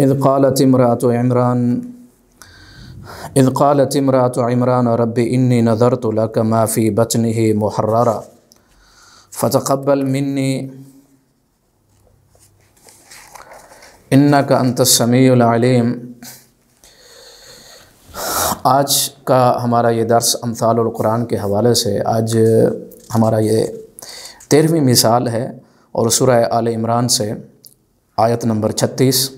इद क़ालत इमरात इमरान इद क़ालत इमरात इमरान रब इन्नी नज़र तो लक माफ़ी बचन ही महर्रा फतबल मिन्नी इन्ना का अंतसमीम आज का हमारा ये दर्स अमसालकुरान के हवाले से आज हमारा ये तेरहवीं मिसाल है और सुरह आल इमरान से आयत नंबर छत्तीस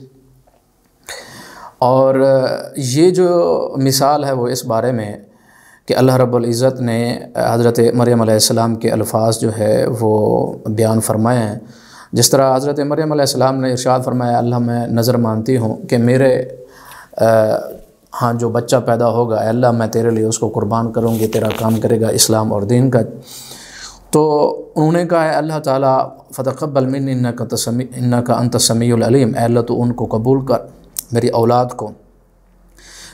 और ये जो मिसाल है वो इस बारे में कि अल्लाह रब्बुल इज़्ज़त ने हज़रत मरियम अलैहिस्सलाम के अल्फाज जो है वो बयान फरमाए हैं जिस तरह हज़रत मरियम अलैहिस्सलाम ने इरशाद फरमाया अल्लाह मैं नज़र मानती हूँ कि मेरे हाँ जो बच्चा पैदा होगा अल्लाह मैं तेरे लिए उसको कुर्बान करूँगी तेरा काम करेगा इस्लाम और दीन का तो उन्होंने कहा है अल्लाह ताला फ़तकबल मिन इन्ना का तसमी इन्ना का अंत समीम अल्लाह तो उनको कबूल कर मेरी औलाद को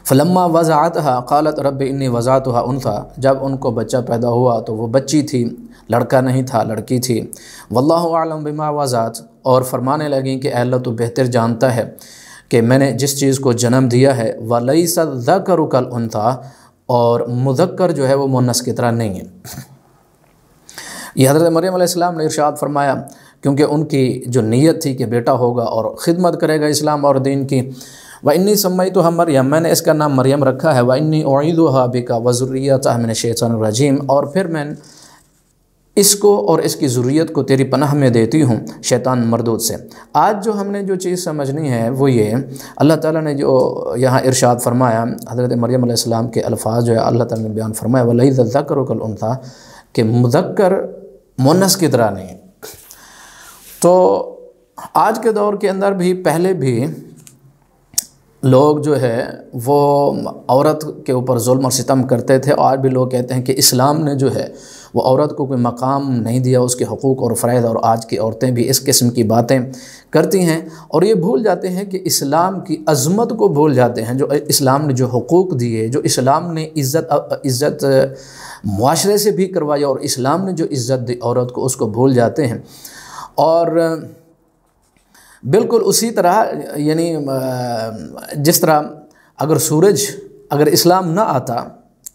फ़लम्मा वज़ात हा कालत रब इन्नी वज़ात हा था जब उनको बच्चा पैदा हुआ तो वो बच्ची थी लड़का नहीं था लड़की थी वल्लम बिमा वज़ात और फरमाने लगें कि अल्लाह तो बेहतर जानता है कि मैंने जिस चीज़ को जन्म दिया है वलई सदकर उन था और मुदक्कर जो है वो मुनस की तरह नहीं है यह हज़रत मरियम ने इरशाद फरमाया क्योंकि उनकी जो नीयत थी कि बेटा होगा और ख़िदमत करेगा इस्लाम और दीन की व इन्नी समय तो हम मरियम मैंने इसका नाम मरियम रखा है व इन्नी ओद हाबिका वज़ुर्रियत मैंने शैतान रजीम और फिर मैं इसको और इसकी ज़रूरत को तेरी पनाह में देती हूँ शैतान मरदूद से आज जो हमने जो चीज़ समझनी है वो ये अल्लाह ताला ने जो यहाँ इरशाद फरमाया हज़रत मरियम अलैहिस्सलाम के अल्फाज जो है अल्लाह ताला ने बयान फरमाया वलई ज़क्र कल उनथा कि मुजक्र की तरह नहीं तो आज के दौर के अंदर भी पहले भी लोग जो है वो औरत के ऊपर जुल्म और सितम करते थे और भी लोग कहते हैं कि इस्लाम ने जो है वो औरत को कोई मकाम नहीं दिया उसके हकूक़ और फ़राइद और आज की औरतें भी इस किस्म की बातें करती हैं और ये भूल जाते हैं कि इस्लाम की अज़मत को भूल जाते हैं जो इस्लाम ने जो हकूक़ दिए जो इस्लाम ने इज़्ज़त इज़्ज़त माशरे से भी करवाया और इस्लाम ने जो इज़्ज़त दी औरत को उसको भूल जाते हैं और बिल्कुल उसी तरह यानी जिस तरह अगर सूरज अगर इस्लाम ना आता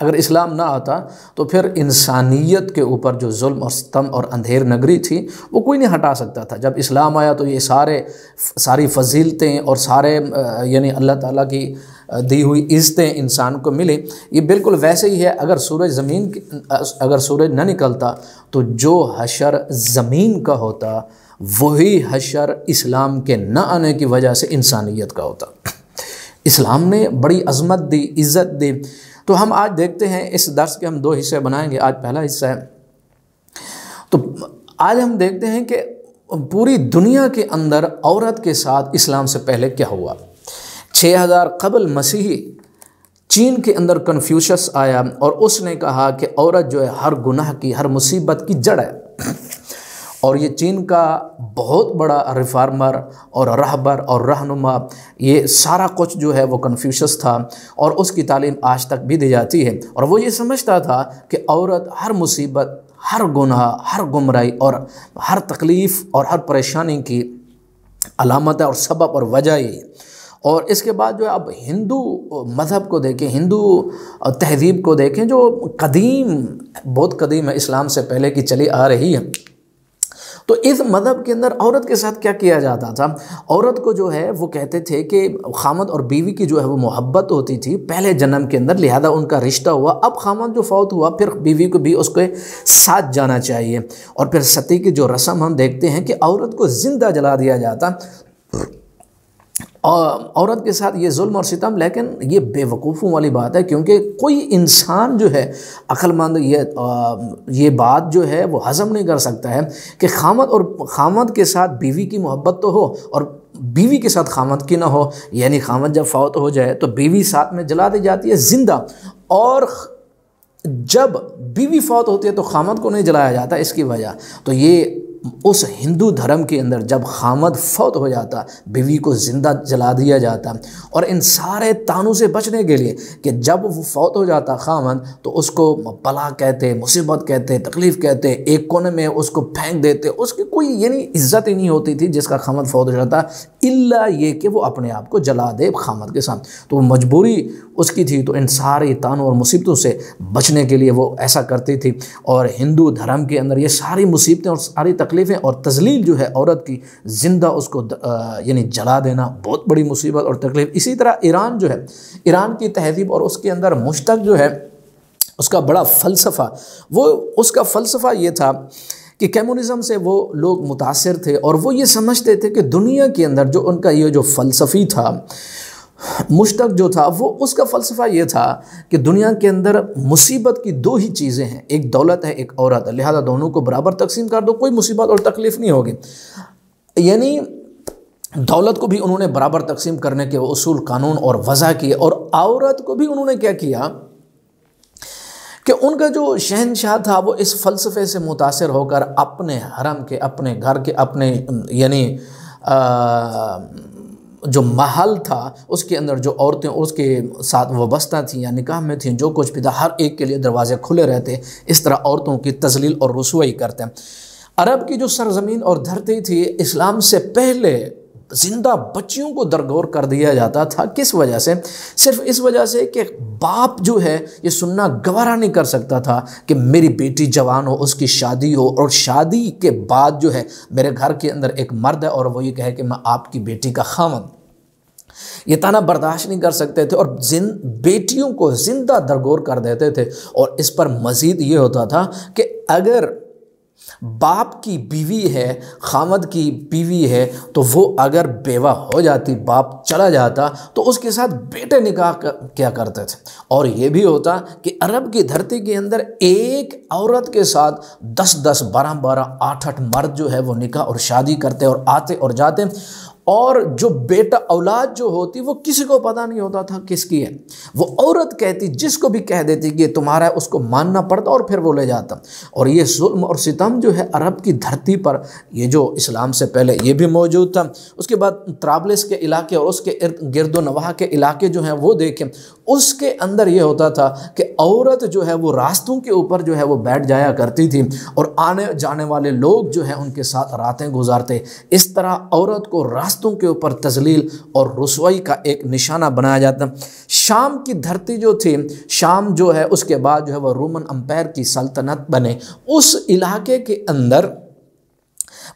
अगर इस्लाम ना आता तो फिर इंसानियत के ऊपर जो जुल्म और स्तम और अंधेर नगरी थी वो कोई नहीं हटा सकता था जब इस्लाम आया तो ये सारे सारी फजीलतें और सारे यानी अल्लाह ताला की दी हुई इज्जतें इंसान को मिली ये बिल्कुल वैसे ही है अगर सूरज ज़मीन अगर सूरज न निकलता तो जो हशर ज़मीन का होता वही हशर इस्लाम के न आने की वजह से इंसानियत का होता इस्लाम ने बड़ी अजमत दी इज़्ज़त दी तो हम आज देखते हैं इस दर्श के हम दो हिस्से बनाएंगे आज पहला हिस्सा है तो आज हम देखते हैं कि पूरी दुनिया के अंदर औरत के साथ इस्लाम से पहले क्या हुआ छः हज़ार कबल मसीही चीन के अंदर कन्फ्यूशस आया और उसने कहा कि औरत जो है हर गुनाह की हर मुसीबत की जड़ है और ये चीन का बहुत बड़ा रिफार्मर और रहबर और रहनुमा ये सारा कुछ जो है वो कन्फ्यूशस था और उसकी तालीम आज तक भी दी जाती है और वो ये समझता था कि औरत हर मुसीबत हर गुनाह हर गुमराई और हर तकलीफ़ और हर परेशानी की अलामत है और सबब और वजह है और इसके बाद जो अब हिंदू मज़हब को देखें हिंदू तहजीब को देखें जो कदीम बहुत कदीम है इस्लाम से पहले की चली आ रही है तो इस मज़हब के अंदर औरत के साथ क्या किया जाता था औरत को जो है वो कहते थे कि खामद और बीवी की जो है वो मोहब्बत होती थी पहले जन्म के अंदर लिहाजा उनका रिश्ता हुआ अब खामद जो फौत हुआ फिर बीवी को भी उसके साथ जाना चाहिए और फिर सती की जो रस्म हम देखते हैं कि औरत को ज़िंदा जला दिया जाता औरत के साथ ये जुल्म और सितम लेकिन ये बेवकूफ़ों वाली बात है क्योंकि कोई इंसान जो है अक्लमंद ये ये बात जो है वो हज़म नहीं कर सकता है कि खामद और खामद के साथ बीवी की मोहब्बत तो हो और बीवी के साथ खामद की ना हो यानी खामद जब फौत हो जाए तो बीवी साथ में जला दी जाती है ज़िंदा और जब बीवी फौत होती है तो खामद को नहीं जलाया जाता इसकी वजह तो ये उस हिंदू धर्म के अंदर जब खामद फौत हो जाता बीवी को ज़िंदा जला दिया जाता और इन सारे तानों से बचने के लिए कि जब वो फौत हो जाता खामद तो उसको बला कहते मुसीबत कहते तकलीफ़ कहते एक कोने में उसको फेंक देते उसकी कोई यानी इज्जत ही नहीं होती थी जिसका खामद फौत हो जाता इल्ला ये कि वो अपने आप को जला दे खामद के साथ तो मजबूरी उसकी थी तो इन सारी तानों और मुसीबतों से बचने के लिए वो ऐसा करती थी और हिंदू धर्म के अंदर ये सारी मुसीबतें और सारी तकलीफ़ें और तजलील जो है औरत की ज़िंदा उसको यानी जला देना बहुत बड़ी मुसीबत और तकलीफ इसी तरह ईरान जो है ईरान की तहजीब और उसके अंदर मुश्तक जो है उसका बड़ा फ़लसफ़ा वो उसका फ़लसफ़ा ये था कि कम्युनिज्म से वो लोग मुतासर थे और वो ये समझते थे कि दुनिया के अंदर जो उनका ये जो फ़लसफ़ी था मुश्तक जो था वो उसका फ़लसफ़ा ये था कि दुनिया के अंदर मुसीबत की दो ही चीज़ें हैं एक दौलत है एक औरत है लिहाजा दोनों को बराबर तकसीम कर दो कोई मुसीबत और तकलीफ़ नहीं होगी यानी दौलत को भी उन्होंने बराबर तकसीम करने के असूल कानून और वज़ा किए और औरत को भी उन्होंने क्या किया कि उनका जो शहनशाह था वो इस फ़लसफ़े से मुतासर होकर अपने हरम के अपने घर के अपने यानी जो महल था उसके अंदर जो औरतें उसके साथ वबस्ता थी या निकाह में थी जो कुछ भी था हर एक के लिए दरवाज़े खुले रहते इस तरह औरतों की तजलील और रसोई करते हैं अरब की जो सरजमीन और धरती थी इस्लाम से पहले जिंदा बच्चियों को दरगोर कर दिया जाता था किस वजह से सिर्फ इस वजह से कि बाप जो है ये सुनना गवारा नहीं कर सकता था कि मेरी बेटी जवान हो उसकी शादी हो और शादी के बाद जो है मेरे घर के अंदर एक मर्द है और वो ये कहे कि मैं आपकी बेटी का खामन ये ताना बर्दाश्त नहीं कर सकते थे और जिन बेटियों को ज़िंदा दरगोर कर देते थे और इस पर मज़ीद ये होता था कि अगर बाप की बीवी है खामद की बीवी है तो वो अगर बेवा हो जाती बाप चला जाता तो उसके साथ बेटे निकाह क्या करते थे और ये भी होता कि अरब की धरती के अंदर एक औरत के साथ दस दस बारह बारह आठ आठ मर्द जो है वो निकाह और शादी करते और आते और जाते और जो बेटा औलाद जो होती वो किसी को पता नहीं होता था किसकी है वो औरत कहती जिसको भी कह देती कि तुम्हारा है उसको मानना पड़ता और फिर वो ले जाता और ये जुल्म और सितम जो है अरब की धरती पर ये जो इस्लाम से पहले ये भी मौजूद था उसके बाद त्राबलिस के इलाके और उसके इर्द गिरदो नवाह के इलाके जो हैं वो देखें उसके अंदर यह होता था कि औरत जो है वो रास्तों के ऊपर जो है वो बैठ जाया करती थी और आने जाने वाले लोग जो है उनके साथ रातें गुजारते इस तरह औरत को रास्तों के ऊपर तजलील और रसोई का एक निशाना बनाया जाता शाम की धरती जो थी शाम जो है उसके बाद जो है वह रोमन अम्पायर की सल्तनत बने उस इलाके के अंदर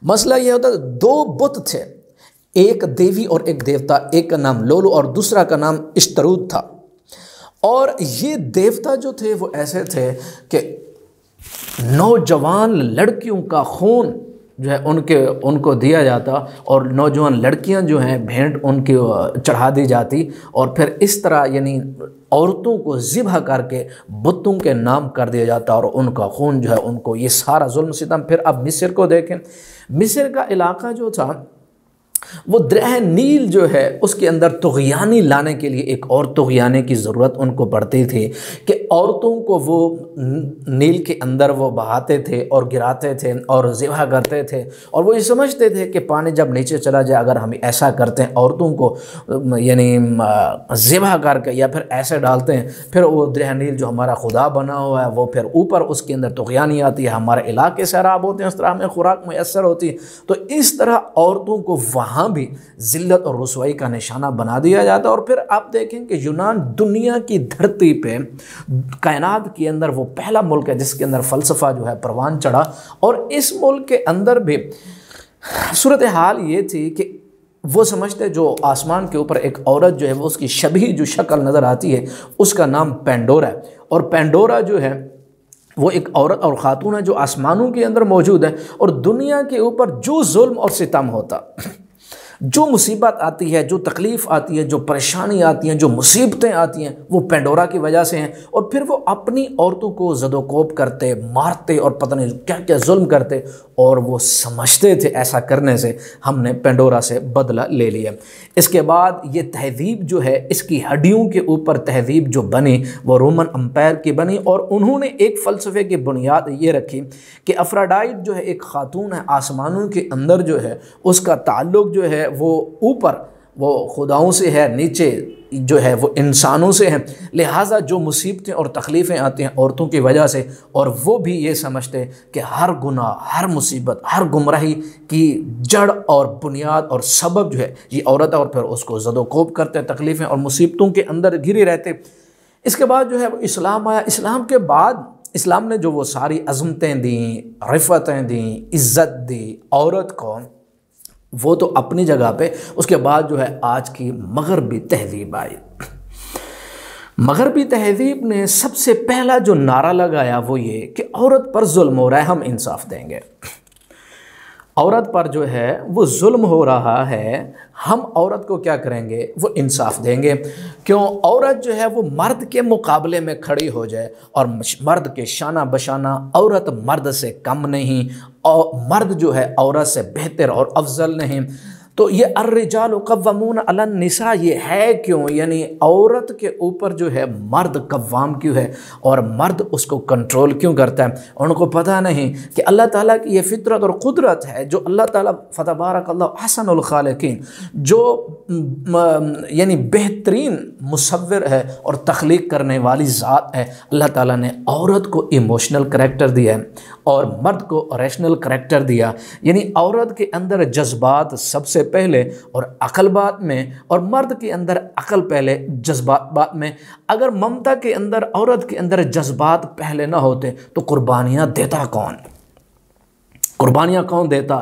मसला यह होता दो बुत थे एक देवी और एक देवता एक का नाम लोलो और दूसरा का नाम इश्तरूद था और ये देवता जो थे वो ऐसे थे कि नौजवान लड़कियों का खून जो है उनके उनको दिया जाता और नौजवान लड़कियां जो हैं भेंट उनकी चढ़ा दी जाती और फिर इस तरह यानी औरतों को ज़िबा करके बुतों के नाम कर दिया जाता और उनका खून जो है उनको ये सारा जुल्म सितम फिर अब मिस्र को देखें मिस्र का इलाका जो था वो द्रह नील जो है उसके अंदर तुगयानी लाने के लिए एक और तुगयाने की ज़रूरत उनको पड़ती थी कि औरतों को वो नील के अंदर वो बहाते थे और गिराते थे और ज़िवा करते थे और वो ये समझते थे कि पानी जब नीचे चला जाए अगर हम ऐसा करते हैं औरतों को यानी ज़िवा करके या फिर ऐसे डालते हैं फिर वो द्रह नील जो हमारा खुदा बना हुआ है वो फिर ऊपर उसके अंदर तुगयानी आती है हमारे इलाके सैराब होते हैं उस तरह हमें खुराक मैसर होती है तो इस तरह औरतों को वहाँ वहाँ भी ज़िल्त और रसवाई का निशाना बना दिया जाता और फिर आप देखें कि यूनान दुनिया की धरती पे कायनात के अंदर वो पहला मुल्क है जिसके अंदर फ़लसफ़ा जो है परवान चढ़ा और इस मुल्क के अंदर भी सूरत हाल ये थी कि वो समझते जो आसमान के ऊपर एक औरत जो है वो उसकी शबी जो शक्ल नज़र आती है उसका नाम पेंडोरा है और पेंडोरा जो है वो एक औरत और ख़ातून है जो आसमानों के अंदर मौजूद है और दुनिया के ऊपर जो जुल्म और सितम होता जो मुसीबत आती है जो तकलीफ़ आती है जो परेशानी आती हैं जो मुसीबतें आती हैं वो पेंडोरा की वजह से हैं और फिर वो अपनी औरतों को जदोकोप करते मारते और पता नहीं क्या क्या जुल्म करते और वो समझते थे ऐसा करने से हमने पेंडोरा से बदला ले लिया इसके बाद ये तहजीब जो है इसकी हड्डियों के ऊपर तहजीब जो बनी वो रोमन अम्पायर की बनी और उन्होंने एक फ़लसफ़े की बुनियाद ये रखी कि अफ्राडाइट जो है एक खातून है आसमानों के अंदर जो है उसका ताल्लुक जो है वो ऊपर वो खुदाओं से है नीचे जो है वो इंसानों से हैं लिहाजा जो मुसीबतें और तकलीफ़ें आती हैं औरतों की वजह से और वो भी ये समझते हैं कि हर गुना हर मुसीबत हर गुमराही की जड़ और बुनियाद और सबब जो है ये औरत है और फिर उसको जदोकोब करते हैं तकलीफ़ें और मुसीबतों के अंदर घिरे रहते इसके बाद जो है वो इस्लाम आया इस्लाम के बाद इस्लाम ने जो वो सारी अज़मतें दी रिफतें दी इज़्ज़त दी औरत को वो तो अपनी जगह पे उसके बाद जो है आज की मगरबी तहजीब आई मगरबी तहजीब ने सबसे पहला जो नारा लगाया वो ये कि औरत पर जुल्म हो रहा है हम इंसाफ देंगे औरत पर जो है वो जुल्म हो रहा है हम औरत को क्या करेंगे वो इंसाफ देंगे क्यों औरत जो है वो मर्द के मुकाबले में खड़ी हो जाए और मर्द के शाना बशाना औरत मर्द से कम नहीं और मर्द जो है औरत से बेहतर और अफजल नहीं तो ये अर्रजाल कव्वामून अलनिसा ये है क्यों यानी औरत के ऊपर जो है मर्द कवाम क्यों है और मर्द उसको कंट्रोल क्यों करता है उनको पता नहीं कि अल्लाह ताला की ये फितरत और कुदरत है जो अल्लाह ताला फतबारक हसन हसनखालकिन जो यानी बेहतरीन मुसवर है और तख्लीक करने वाली ज़ात है अल्लाह ताला ने औरत को इमोशनल करेक्टर दिया है और मर्द को रेशनल करेक्टर दिया यानी औरत के अंदर जज्बात सबसे पहले और अकल बात में और मर्द के अंदर अकल पहले जज्बात बात में अगर ममता के अंदर औरत के अंदर जज्बात पहले ना होते तो कुर्बानियाँ देता कौन कुर्बानियाँ कौन देता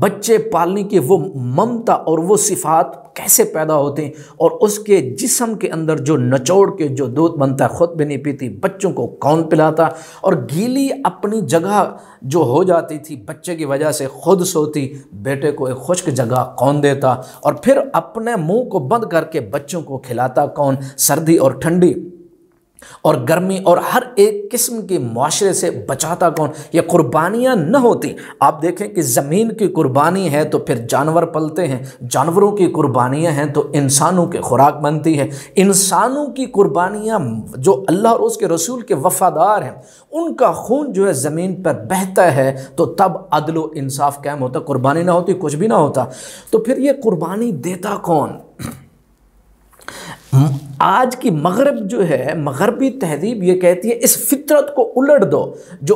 बच्चे पालने की वो ममता और वो सिफात कैसे पैदा होते हैं और उसके जिसम के अंदर जो नचोड़ के जो दूध बनता है ख़ुद भी नहीं पीती बच्चों को कौन पिलाता और गीली अपनी जगह जो हो जाती थी बच्चे की वजह से खुद सोती बेटे को एक खुश्क जगह कौन देता और फिर अपने मुंह को बंद करके बच्चों को खिलाता कौन सर्दी और ठंडी और गर्मी और हर एक किस्म के माशरे से बचाता कौन ये कुर्बानियाँ न होती आप देखें कि ज़मीन की कुर्बानी है तो फिर जानवर पलते हैं जानवरों की कुर्बानियाँ हैं तो इंसानों की खुराक बनती है इंसानों की कुर्बानियाँ जो अल्लाह और उसके रसूल के वफ़ादार हैं उनका खून जो है ज़मीन पर बहता है तो तब अदल इंसाफ कैम होता कुर्बानी ना होती कुछ भी ना होता तो फिर ये कुर्बानी देता कौन आज की मगरब जो है मगरबी तहजीब ये कहती है इस फितरत को उलट दो जो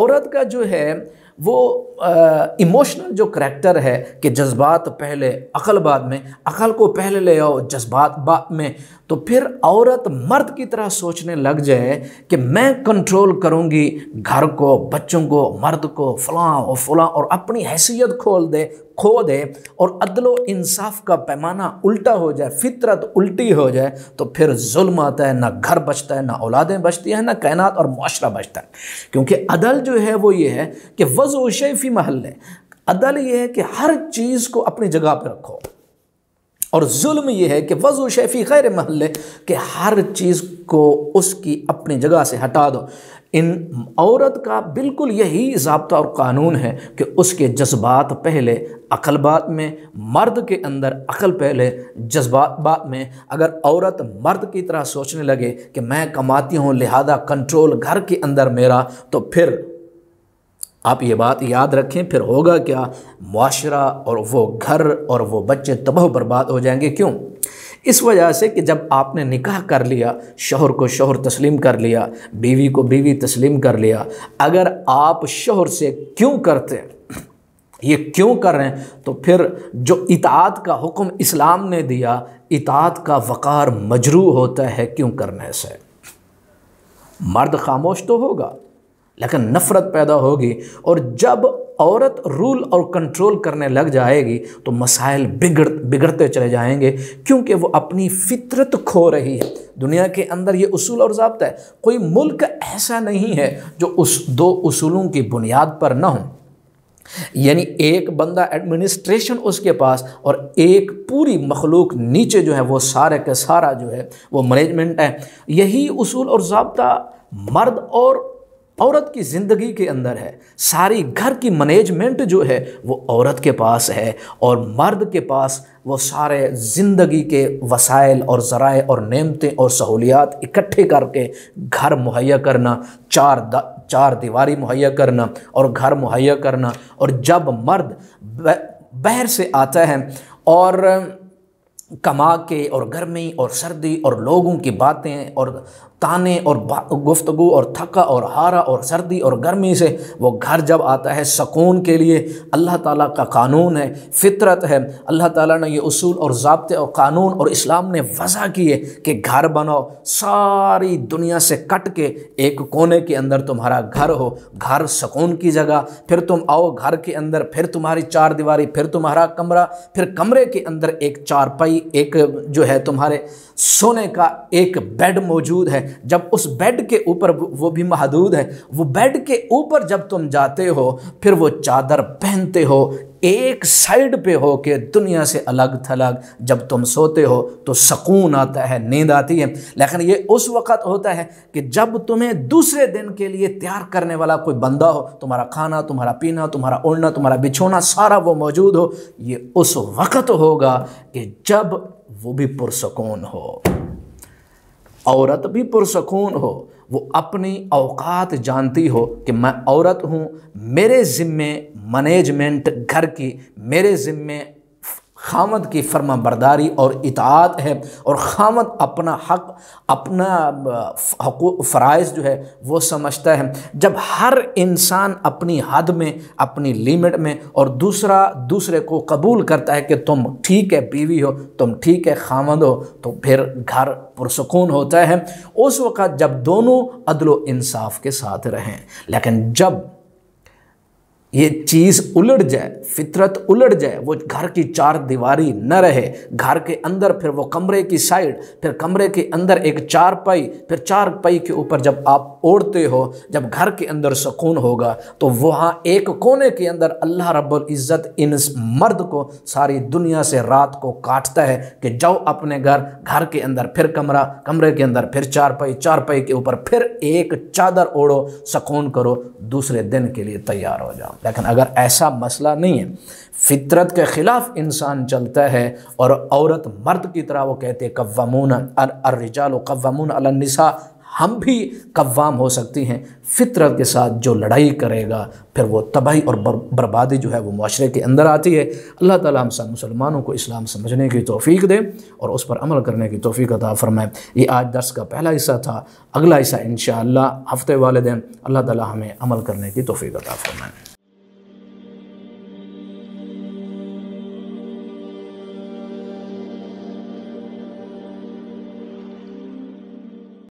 औरत का जो है वो इमोशनल जो करैक्टर है कि जज्बात पहले अकल बाद में अकल को पहले ले आओ जज्बात बाद में तो फिर औरत मर्द की तरह सोचने लग जाए कि मैं कंट्रोल करूंगी घर को बच्चों को मर्द को फलां और फलां और अपनी हैसियत खोल दे खो दे और अदलो इंसाफ का पैमाना उल्टा हो जाए फितरत उल्टी हो जाए तो फिर जुल्म आता है ना घर बचता है ना औलादें बचती हैं ना कायनात और माशरा बचता है क्योंकि अदल जो है वो ये है कि वज़ शैफ़ी महल अदल ये है कि हर चीज़ को अपनी जगह पर रखो और जुल्म यह है कि वज़ शैफ़ी खैर महल के हर चीज़ को उसकी अपनी जगह से हटा दो इन औरत का बिल्कुल यही जबता और कानून है कि उसके जज्बात पहले अकलबात में मर्द के अंदर अकल पहले जज्बात बात में अगर औरत मर्द की तरह सोचने लगे कि मैं कमाती हूँ लिहाजा कंट्रोल घर के अंदर मेरा तो फिर आप ये बात याद रखें फिर होगा क्या माशरा और वो घर और वो बच्चे तबाह बर्बाद हो जाएंगे क्यों इस वजह से कि जब आपने निकाह कर लिया शोहर को शोहर तस्लीम कर लिया बीवी को बीवी तस्लीम कर लिया अगर आप शोहर से क्यों करते हैं ये क्यों कर रहे हैं तो फिर जो इतात का हुक्म इस्लाम ने दिया इतात का वक़ार मजरू होता है क्यों करने से मर्द खामोश तो होगा लेकिन नफ़रत पैदा होगी और जब औरत रूल और कंट्रोल करने लग जाएगी तो मसाइल बिगड़ बिगड़ते चले जाएंगे क्योंकि वो अपनी फितरत खो रही है दुनिया के अंदर ये उसूल और जबता है कोई मुल्क ऐसा नहीं है जो उस दो उसूलों की बुनियाद पर ना हो यानी एक बंदा एडमिनिस्ट्रेशन उसके पास और एक पूरी मखलूक नीचे जो है वो सारे का सारा जो है वो मैनेजमेंट है यही उसूल और जबता मर्द और औरत की ज़िंदगी के अंदर है सारी घर की मैनेजमेंट जो है वो औरत के पास है और मर्द के पास वो सारे ज़िंदगी के वसाइल और ज़राए और नेमतें और सहूलियात इकट्ठे करके घर मुहैया करना चार चार दीवारी मुहैया करना और घर मुहैया करना और जब मर्द बहर से आता है और कमा के और गर्मी और सर्दी और लोगों की बातें और ताने और गुफ्तगु और थका और हारा और सर्दी और गर्मी से वो घर जब आता है सकून के लिए अल्लाह ताला का कानून है फितरत है अल्लाह ताला ने ये उसूल और ज़बते और कानून और इस्लाम ने वज़ा किए कि घर बनाओ सारी दुनिया से कट के एक कोने के अंदर तुम्हारा घर हो घर सकून की जगह फिर तुम आओ घर के अंदर फिर तुम्हारी चार दीवारी फिर तुम्हारा कमरा फिर कमरे के अंदर एक चारपाई एक जो है तुम्हारे सोने का एक बेड मौजूद है जब उस बेड के ऊपर वो भी महदूद है वो बेड के ऊपर जब तुम जाते हो फिर वो चादर पहनते हो एक साइड पे हो के दुनिया से अलग थलग जब तुम सोते हो तो सकून आता है नींद आती है लेकिन ये उस वक़्त होता है कि जब तुम्हें दूसरे दिन के लिए तैयार करने वाला कोई बंदा हो तुम्हारा खाना तुम्हारा पीना तुम्हारा उड़ना तुम्हारा बिछोना सारा वो मौजूद हो ये उस वक़्त होगा कि जब वो भी पुरसकून हो औरत भी पुरसकून हो वो अपनी अवकात जानती हो कि मैं औरत हूँ मेरे ज़िम्मे मैनेजमेंट घर की मेरे ज़िम्मे खामद की फर्मा बरदारी और इतात है और खामद अपना हक अपना फ़रज़ जो है वो समझता है जब हर इंसान अपनी हद में अपनी लिमिट में और दूसरा दूसरे को कबूल करता है कि तुम ठीक है बीवी हो तुम ठीक है खामद हो तो फिर घर पुरसकून होता है उस वक़्त जब दोनों अदलो इंसाफ के साथ रहें लेकिन जब ये चीज़ उलट जाए फितरत उलट जाए वो घर की चार दीवारी न रहे घर के अंदर फिर वो कमरे की साइड फिर कमरे के अंदर एक चार पाई फिर चार पाई के ऊपर जब आप ओढ़ते हो जब घर के अंदर सुकून होगा तो वहाँ एक कोने के अंदर अल्लाह रब्बुल इज़्ज़त इन मर्द को सारी दुनिया से रात को काटता है कि जाओ अपने घर घर के अंदर फिर कमरा कमरे के अंदर फिर चार पाई चार पाई के ऊपर फिर एक चादर ओढ़ो सुकून करो दूसरे दिन के लिए तैयार हो जाओ लेकिन अगर ऐसा मसला नहीं है फितरत के ख़िलाफ़ इंसान चलता है और औरत मर्द की तरह वो कहते हैं कव्वामून अर्रजाल कव्वामून अलनिसा हम भी कव्वाम हो सकती हैं फितरत के साथ जो लड़ाई करेगा फिर वो तबाही और बर, बर्बादी जो है वो माशरे के अंदर आती है अल्लाह ताला हम सब मुसलमानों को इस्लाम समझने की तोफ़ी दे और उस पर अमल करने की तोफ़ी अता फ़रमाए ये आज दर्स का पहला हिस्सा था अगला हिस्सा इन हफ्ते वाले दिन अल्लाह ताली हमें अमल करने की तोफ़ी अता फ़रमाए